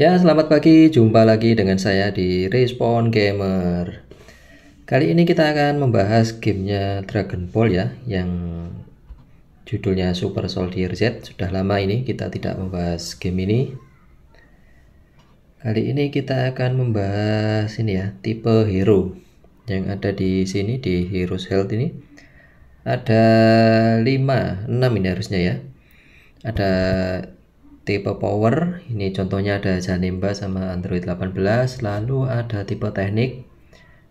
Ya, selamat pagi. Jumpa lagi dengan saya di Respon Gamer. Kali ini kita akan membahas gamenya Dragon Ball ya, yang judulnya Super Soldier Z. Sudah lama ini kita tidak membahas game ini. Kali ini kita akan membahas ini ya, tipe hero yang ada di sini di Heroes Health ini. Ada 5, 6 ini harusnya ya. Ada tipe power ini contohnya ada Janimba sama Android 18 lalu ada tipe teknik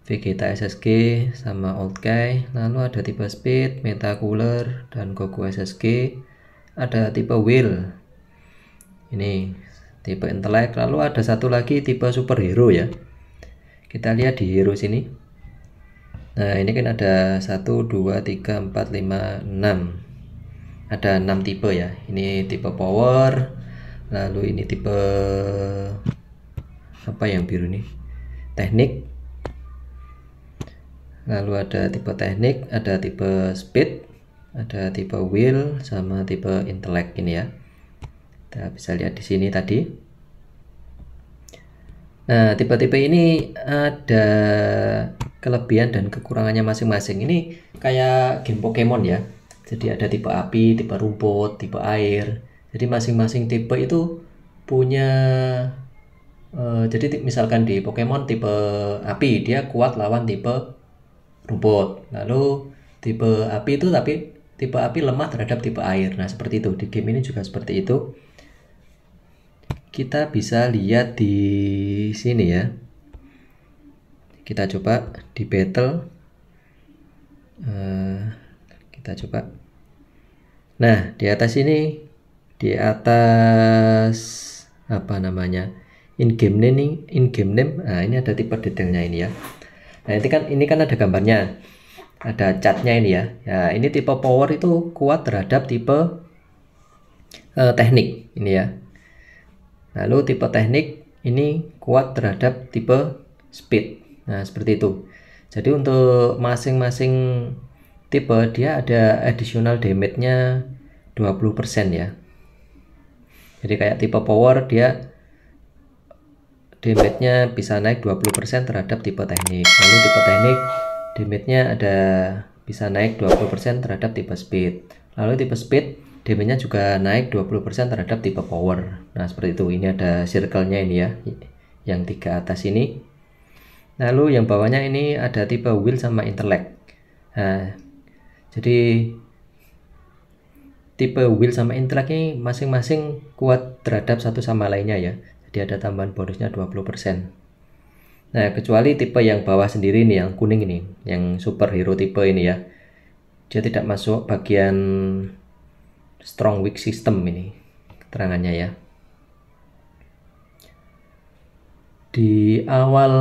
Vegeta SSG sama Oldkai lalu ada tipe speed Meta Cooler dan Goku SSG ada tipe wheel ini tipe intelek lalu ada satu lagi tipe superhero ya kita lihat di hero sini nah ini kan ada 1 2 3 4 5 6 ada 6 tipe ya ini tipe power lalu ini tipe apa yang biru nih teknik lalu ada tipe teknik ada tipe speed ada tipe wheel, sama tipe intellect ini ya kita bisa lihat di sini tadi nah tipe-tipe ini ada kelebihan dan kekurangannya masing-masing ini kayak game Pokemon ya jadi ada tipe api, tipe rumput, tipe air jadi masing-masing tipe itu punya uh, jadi misalkan di Pokemon tipe api dia kuat lawan tipe rumput. Lalu tipe api itu tapi tipe api lemah terhadap tipe air. Nah, seperti itu. Di game ini juga seperti itu. Kita bisa lihat di sini ya. Kita coba di battle uh, kita coba. Nah, di atas ini di atas apa namanya in game name in game name nah ini ada tipe detailnya ini ya nah ini kan ini kan ada gambarnya ada catnya ini ya nah ini tipe power itu kuat terhadap tipe uh, teknik ini ya lalu tipe teknik ini kuat terhadap tipe speed nah seperti itu jadi untuk masing-masing tipe dia ada additional damage-nya 20% ya jadi kayak tipe power dia damage-nya bisa naik 20% terhadap tipe teknik lalu tipe teknik damage-nya ada bisa naik 20% terhadap tipe speed lalu tipe speed damage-nya juga naik 20% terhadap tipe power nah seperti itu ini ada circle-nya ini ya yang tiga atas ini lalu yang bawahnya ini ada tipe will sama intellect nah, jadi tipe wheel sama interact ini masing-masing kuat terhadap satu sama lainnya ya. Jadi ada tambahan bonusnya 20%. Nah, kecuali tipe yang bawah sendiri ini, yang kuning ini, yang superhero tipe ini ya. Dia tidak masuk bagian strong weak system ini, keterangannya ya. Di awal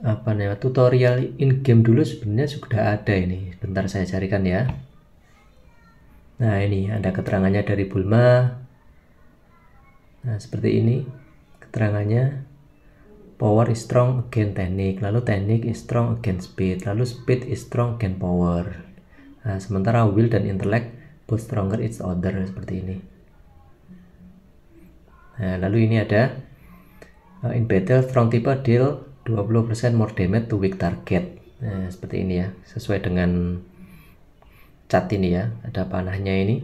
apa namanya tutorial in game dulu sebenarnya sudah ada ini. Bentar saya carikan ya. Nah ini ada keterangannya dari Bulma. Nah seperti ini keterangannya. Power is strong against technique, lalu technique is strong against speed, lalu speed is strong against power. Nah, sementara will dan intellect both stronger each other seperti ini. Nah, lalu ini ada uh, in battle strong tipe deal 20% more damage to weak target. Nah, seperti ini ya, sesuai dengan cat ini ya ada panahnya ini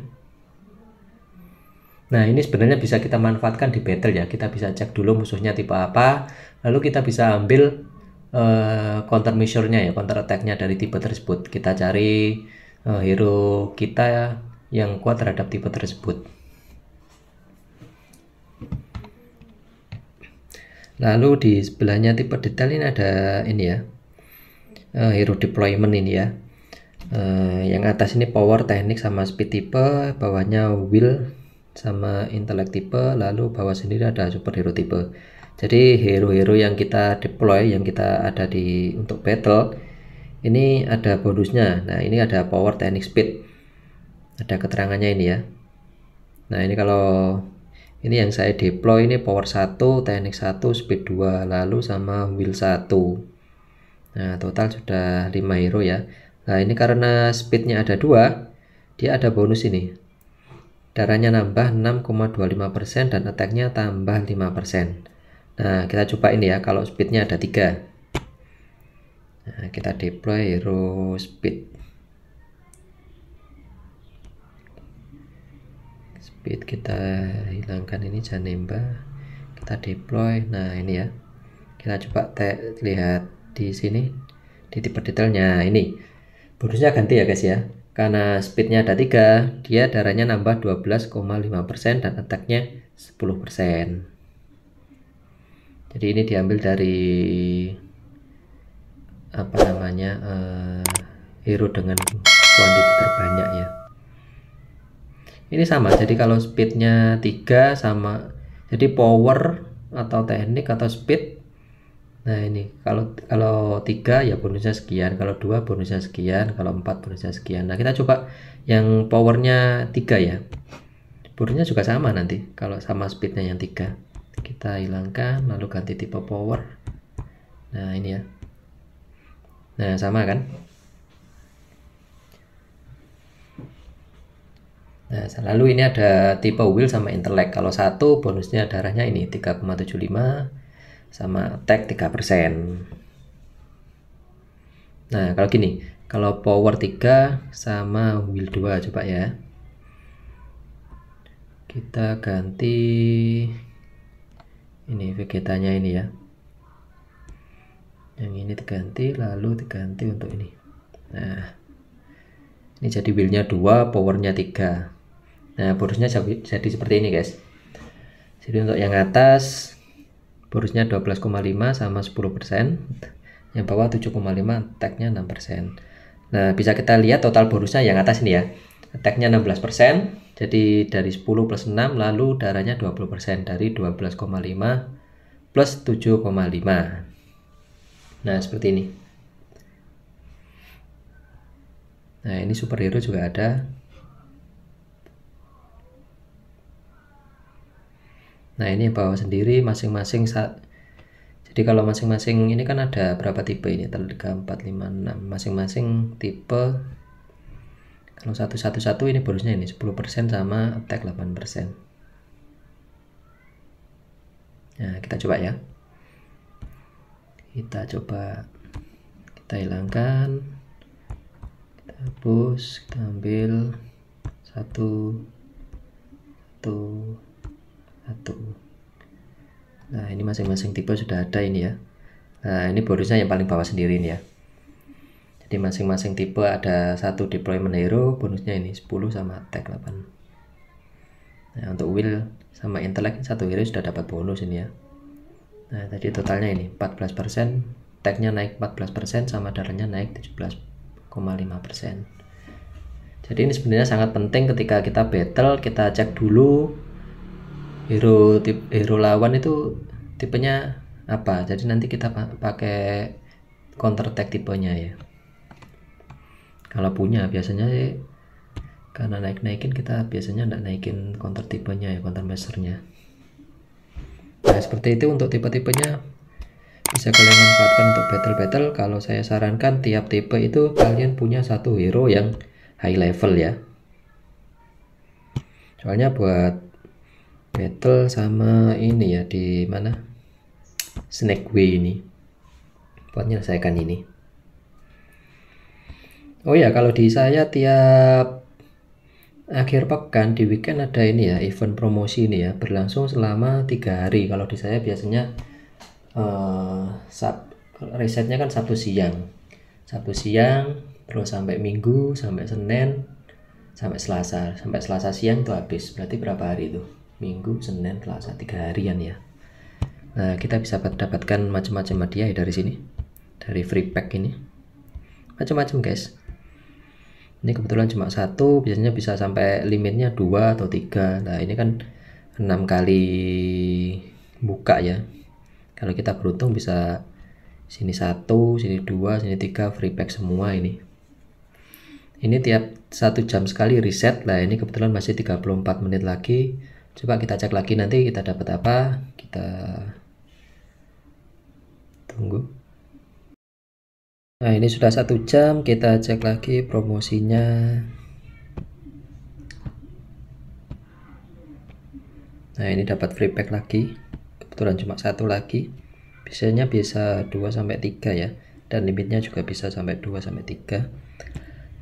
nah ini sebenarnya bisa kita manfaatkan di battle ya kita bisa cek dulu musuhnya tipe apa lalu kita bisa ambil uh, counter measure-nya ya counter attack-nya dari tipe tersebut kita cari uh, hero kita yang kuat terhadap tipe tersebut lalu di sebelahnya tipe detail ini ada ini ya uh, hero deployment ini ya Eh, yang atas ini power teknik sama speed tipe, bawahnya will sama intellect tipe, lalu bawah sendiri ada superhero tipe. Jadi hero-hero yang kita deploy, yang kita ada di untuk battle, ini ada bonusnya. Nah ini ada power teknik speed, ada keterangannya ini ya. Nah ini kalau ini yang saya deploy ini power 1, teknik 1, speed 2, lalu sama will 1. Nah total sudah 5 hero ya Nah ini karena speednya ada dua, dia ada bonus ini. Darahnya nambah 6,25% dan attacknya tambah 5%. Nah kita coba ini ya kalau speednya ada tiga. Nah, kita deploy hero speed. Speed kita hilangkan ini jangan nembak. Kita deploy. Nah ini ya. Kita coba lihat di sini di tipe detailnya nah, ini bonusnya ganti ya guys ya karena speednya ada tiga dia darahnya nambah 12,5% dan attacknya 10% jadi ini diambil dari apa namanya uh, hero dengan kuantiti terbanyak ya ini sama jadi kalau speednya tiga sama jadi power atau teknik atau speed Nah ini kalau kalau tiga ya bonusnya sekian, kalau dua bonusnya sekian, kalau empat bonusnya sekian. Nah kita coba yang powernya tiga ya. Bonusnya juga sama nanti kalau sama speednya yang tiga. Kita hilangkan lalu ganti tipe power. Nah ini ya. Nah sama kan? Nah lalu ini ada tipe wheel sama intellect. Kalau satu bonusnya darahnya ini 3,75 sama tag 3%. Nah, kalau gini, kalau power 3 sama wheel 2 coba ya. Kita ganti ini vegetanya ini ya. Yang ini diganti lalu diganti untuk ini. Nah, ini jadi wheelnya 2, powernya 3. Nah, bonusnya jadi seperti ini guys. Jadi untuk yang atas Borusnya 12,5 sama 10%. Yang bawah 7,5, tagnya 6%. Nah, bisa kita lihat total borusnya yang atas ini ya. Tagnya 16%, jadi dari 10 plus 6 lalu darahnya 20% dari 12,5 plus 7,5. Nah, seperti ini. Nah, ini superhero juga ada Nah ini bawah sendiri masing-masing saat jadi kalau masing-masing ini kan ada berapa tipe ini? 3, 4, 5, 6 Masing-masing tipe Kalau satu-satu satu ini bonusnya ini 10% sama attack 8% Nah kita coba ya Kita coba Kita hilangkan Kita hapus Kita ambil satu satu satu nah ini masing-masing tipe sudah ada ini ya nah ini bonusnya yang paling bawah sendiri ini ya jadi masing-masing tipe ada satu deployment hero bonusnya ini 10 sama tag 8 nah untuk will sama intellect satu hero sudah dapat bonus ini ya nah tadi totalnya ini 14% tagnya naik 14% sama darahnya naik 17,5% jadi ini sebenarnya sangat penting ketika kita battle kita cek dulu hero tip hero lawan itu tipenya apa jadi nanti kita pakai counter attack tipenya ya kalau punya biasanya sih karena naik naikin kita biasanya tidak naikin counter tipenya ya counter mesernya nah seperti itu untuk tipe tipenya bisa kalian manfaatkan untuk battle battle kalau saya sarankan tiap tipe itu kalian punya satu hero yang high level ya soalnya buat battle sama ini ya di mana snack way ini buat menyelesaikan ini oh ya kalau di saya tiap akhir pekan di weekend ada ini ya event promosi ini ya berlangsung selama tiga hari kalau di saya biasanya uh, sab resetnya kan satu siang satu siang terus sampai Minggu sampai Senin sampai Selasa sampai Selasa siang itu habis berarti berapa hari itu Minggu, Senin, Selasa, tiga harian ya. Nah, kita bisa dapatkan macam-macam hadiah ya dari sini, dari free pack ini. Macam-macam guys. Ini kebetulan cuma satu, biasanya bisa sampai limitnya dua atau tiga. Nah, ini kan enam kali buka ya. Kalau kita beruntung bisa sini satu, sini dua, sini tiga free pack semua ini. Ini tiap satu jam sekali reset lah. Ini kebetulan masih 34 menit lagi coba kita cek lagi nanti kita dapat apa kita tunggu nah ini sudah satu jam kita cek lagi promosinya nah ini dapat free pack lagi kebetulan cuma satu lagi biasanya bisa 2 sampai 3 ya dan limitnya juga bisa sampai 2 sampai 3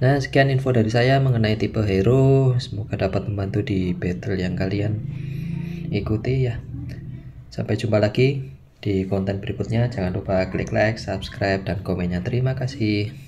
Nah, sekian info dari saya mengenai tipe hero. Semoga dapat membantu di battle yang kalian ikuti ya. Sampai jumpa lagi di konten berikutnya. Jangan lupa klik like, subscribe, dan komennya. Terima kasih.